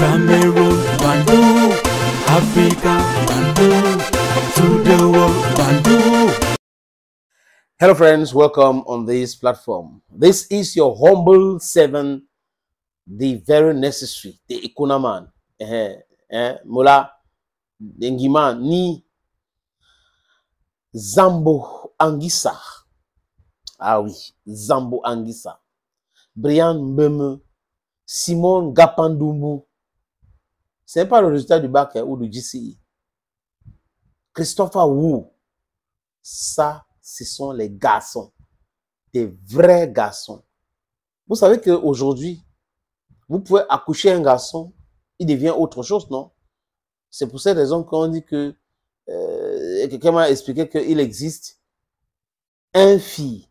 Cameroon, Africa, Bantu, to the world, Hello friends, welcome on this platform. This is your humble seven, the very necessary, the Ikunaman, eh, eh, Mula, Dengiman, Ni, Zambo Angisa. Ah oui, Zambo Angisa. Brian Mbeme, Simon Gapandumbu, Ce n'est pas le résultat du bac hein, ou du GCI. E. Christopher Wu, ça, ce sont les garçons, des vrais garçons. Vous savez qu'aujourd'hui, vous pouvez accoucher un garçon, il devient autre chose, non C'est pour cette raison qu'on dit que, euh, quelqu'un m'a expliqué qu'il existe un fille.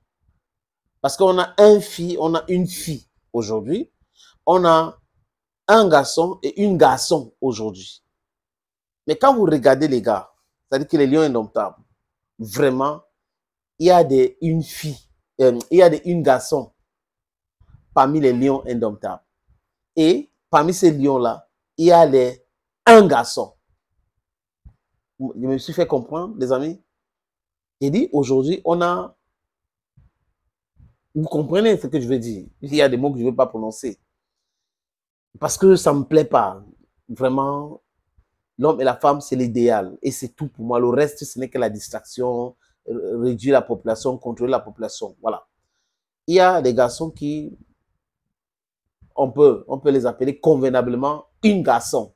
Parce qu'on a un fille, on a une fille aujourd'hui. On a un garçon et une garçon aujourd'hui. Mais quand vous regardez les gars, c'est-à-dire que les lions indomptables, vraiment, il y a des une fille, euh, il y a des une garçon parmi les lions indomptables. Et parmi ces lions-là, il y a les un garçon. Je me suis fait comprendre, les amis. J'ai dit, aujourd'hui, on a... Vous comprenez ce que je veux dire. Il y a des mots que je ne veux pas prononcer parce que ça me plaît pas. Vraiment, l'homme et la femme, c'est l'idéal. Et c'est tout pour moi. Le reste, ce n'est que la distraction, réduire la population, contrôler la population. Voilà. Il y a des garçons qui, on peut, on peut les appeler convenablement une garçon.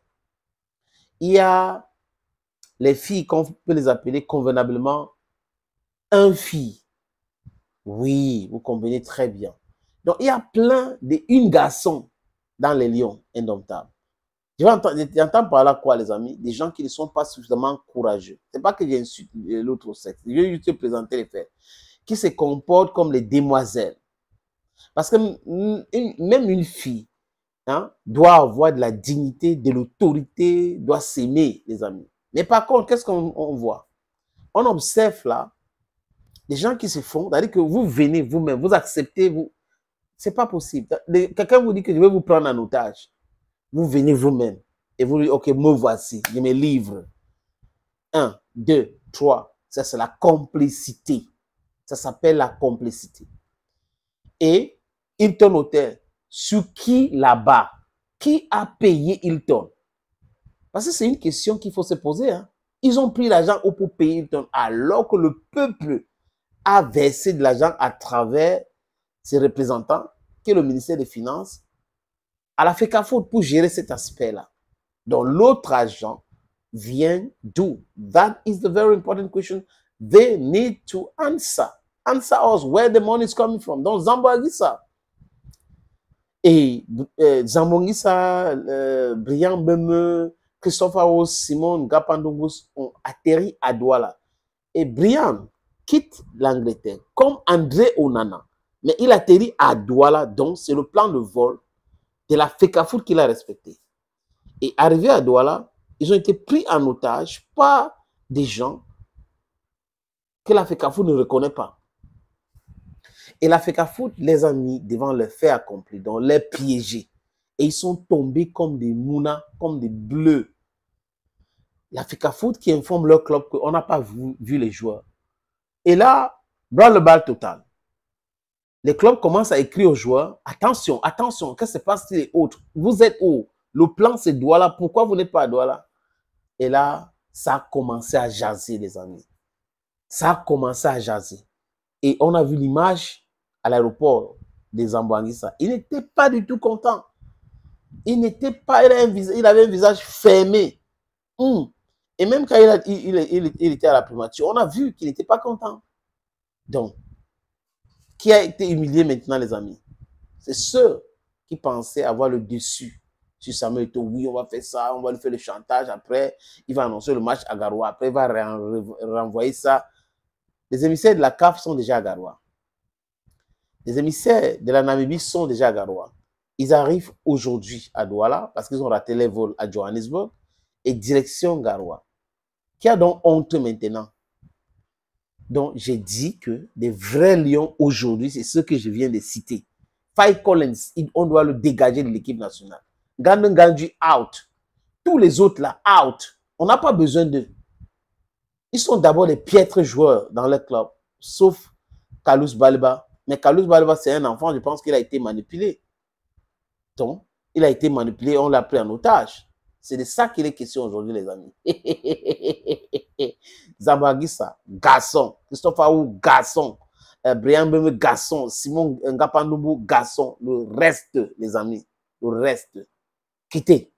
Il y a les filles qu'on peut les appeler convenablement un fille. Oui, vous comprenez très bien. Donc, il y a plein de une garçon dans les lions indomptables. entends par là quoi, les amis Des gens qui ne sont pas suffisamment courageux. C'est pas que j'insulte euh, l'autre sexe. Je vais juste te présenter les faits. Qui se comportent comme les demoiselles. Parce que même une fille hein, doit avoir de la dignité, de l'autorité, doit s'aimer, les amis. Mais par contre, qu'est-ce qu'on voit On observe là des gens qui se font, c'est-à-dire que vous venez vous-même, vous acceptez, vous, c'est pas possible. Quelqu'un vous dit que je vais vous prendre en otage. Vous venez vous-même et vous dites, OK, me voici, je me livre. Un, deux, trois. Ça, c'est la complicité. Ça s'appelle la complicité. Et Hilton Hotel, sur qui là-bas Qui a payé Hilton Parce que c'est une question qu'il faut se poser. Hein. Ils ont pris l'argent pour payer Hilton alors que le peuple a versé de l'argent à travers ses représentants qui le ministère des Finances, à la faute pour gérer cet aspect-là. Donc, l'autre agent vient d'où? That is the very important question they need to answer. Answer us where the money is coming from. Donc, Zambongisa Et euh, euh, Brian Bemeux, Christophe Aos, Simon Gapandongus ont atterri à Douala. Et Brian quitte l'Angleterre, comme André Onana. Mais il atterrit à Douala, donc c'est le plan de vol de la Fecafoot qu'il a respecté. Et arrivé à Douala, ils ont été pris en otage par des gens que la Fekafour ne reconnaît pas. Et la Fekafour les a mis devant le fait accompli, donc les piégés. Et ils sont tombés comme des mounas, comme des bleus. La Fekafour qui informe leur club qu'on n'a pas vu, les joueurs. Et là, bras le bal total les clubs commencent à écrire aux joueurs Attention, attention, qu'est-ce qui se passe-t-il autres Vous êtes où Le plan, c'est là. Pourquoi vous n'êtes pas à Douala Et là, ça a commencé à jaser, les amis. Ça a commencé à jaser. Et on a vu l'image à l'aéroport des Ambanguissa. Il n'était pas du tout content. Il n'était pas, il avait, un visage, fermé. Hmm. Et même quand il, était à la primature, on a vu qu'il n'était pas content. Donc, qui a été humilié maintenant, les amis. C'est ceux qui pensaient avoir le dessus sur Samuel Oui, on va faire ça, on va lui faire le chantage. Après, il va annoncer le match à Garoua. Après, il va renvoyer ça. Les émissaires de la CAF sont déjà à Garoua. Les émissaires de la Namibie sont déjà à Garoua. Ils arrivent aujourd'hui à Douala parce qu'ils ont raté les vols à Johannesburg et direction Garoua. Qui a donc honte maintenant donc, j'ai dit que des vrais lions aujourd'hui, c'est ceux que je viens de citer. Five Collins, on doit le dégager de l'équipe nationale. Gandon Gandhi, out. Tous les autres là, out. On n'a pas besoin d'eux. Ils sont d'abord des piètres joueurs dans le club, sauf Kalous Balba. Mais Kalous Balba, c'est un enfant, je pense qu'il a été manipulé. Donc, il a été manipulé, on l'a pris en otage. C'est de ça qu'il est question aujourd'hui, les amis. Zamagissa, garçon. Christophe Aou, garçon. Euh, Brian Beme, garçon. Simon Ngapandoubou, garçon. Le reste, les amis, le reste. Quittez.